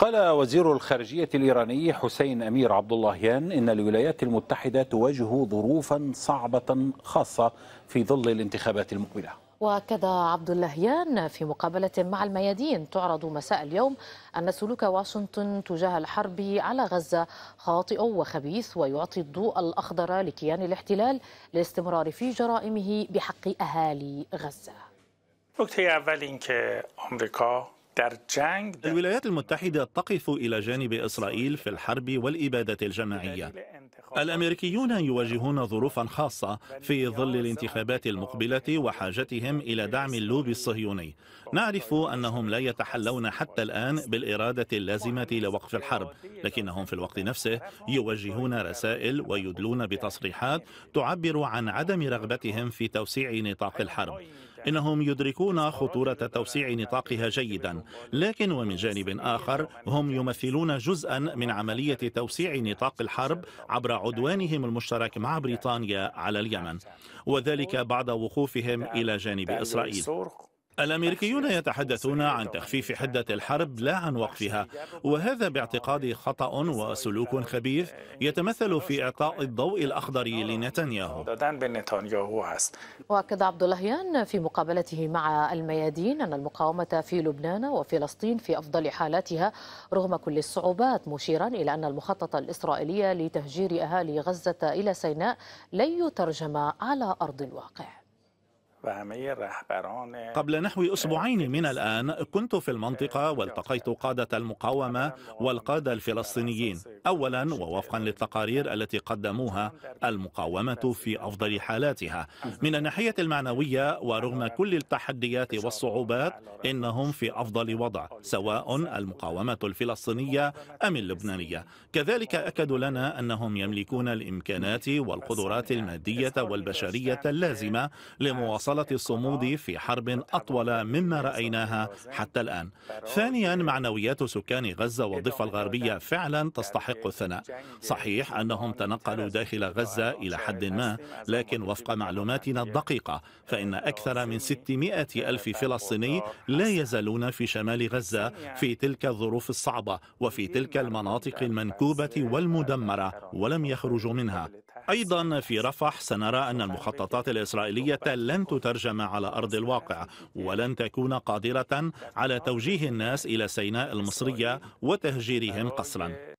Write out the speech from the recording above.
قال وزير الخارجية الإيراني حسين أمير عبد اللهيان إن الولايات المتحدة تواجه ظروفا صعبة خاصة في ظل الانتخابات المقبلة واكد عبد اللهيان في مقابله مع الميادين تعرض مساء اليوم ان سلوك واشنطن تجاه الحرب على غزه خاطئ وخبيث ويعطي الضوء الاخضر لكيان الاحتلال للاستمرار في جرائمه بحق اهالي غزه. نکته اول آمریکا الولايات المتحدة تقف إلى جانب إسرائيل في الحرب والإبادة الجماعية الأمريكيون يواجهون ظروفا خاصة في ظل الانتخابات المقبلة وحاجتهم إلى دعم اللوبي الصهيوني نعرف أنهم لا يتحلون حتى الآن بالإرادة اللازمة لوقف الحرب لكنهم في الوقت نفسه يوجهون رسائل ويدلون بتصريحات تعبر عن عدم رغبتهم في توسيع نطاق الحرب إنهم يدركون خطورة توسيع نطاقها جيدا لكن ومن جانب آخر هم يمثلون جزءا من عملية توسيع نطاق الحرب عبر عدوانهم المشترك مع بريطانيا على اليمن وذلك بعد وقوفهم إلى جانب إسرائيل الامريكيون يتحدثون عن تخفيف حده الحرب لا عن وقفها وهذا باعتقادي خطا وسلوك خبيث يتمثل في اعطاء الضوء الاخضر لنتنياهو واكد عبد اللهيان في مقابلته مع الميادين ان المقاومه في لبنان وفلسطين في افضل حالاتها رغم كل الصعوبات مشيرا الى ان المخطط الاسرائيلي لتهجير اهالي غزه الى سيناء لن يترجم على ارض الواقع قبل نحو أسبوعين من الآن كنت في المنطقة والتقيت قادة المقاومة والقادة الفلسطينيين أولا ووفقا للتقارير التي قدموها المقاومة في أفضل حالاتها من الناحية المعنوية ورغم كل التحديات والصعوبات إنهم في أفضل وضع سواء المقاومة الفلسطينية أم اللبنانية كذلك أكدوا لنا أنهم يملكون الإمكانات والقدرات المادية والبشرية اللازمة لمواصلة الصمود في حرب أطول مما رأيناها حتى الآن ثانيا معنويات سكان غزة والضفة الغربية فعلا تستحق يستحق الثناء صحيح أنهم تنقلوا داخل غزة إلى حد ما لكن وفق معلوماتنا الدقيقة فإن أكثر من 600 ألف فلسطيني لا يزالون في شمال غزة في تلك الظروف الصعبة وفي تلك المناطق المنكوبة والمدمرة ولم يخرجوا منها أيضا في رفح سنرى أن المخططات الإسرائيلية لن تترجم على أرض الواقع ولن تكون قادرة على توجيه الناس إلى سيناء المصرية وتهجيرهم قسرا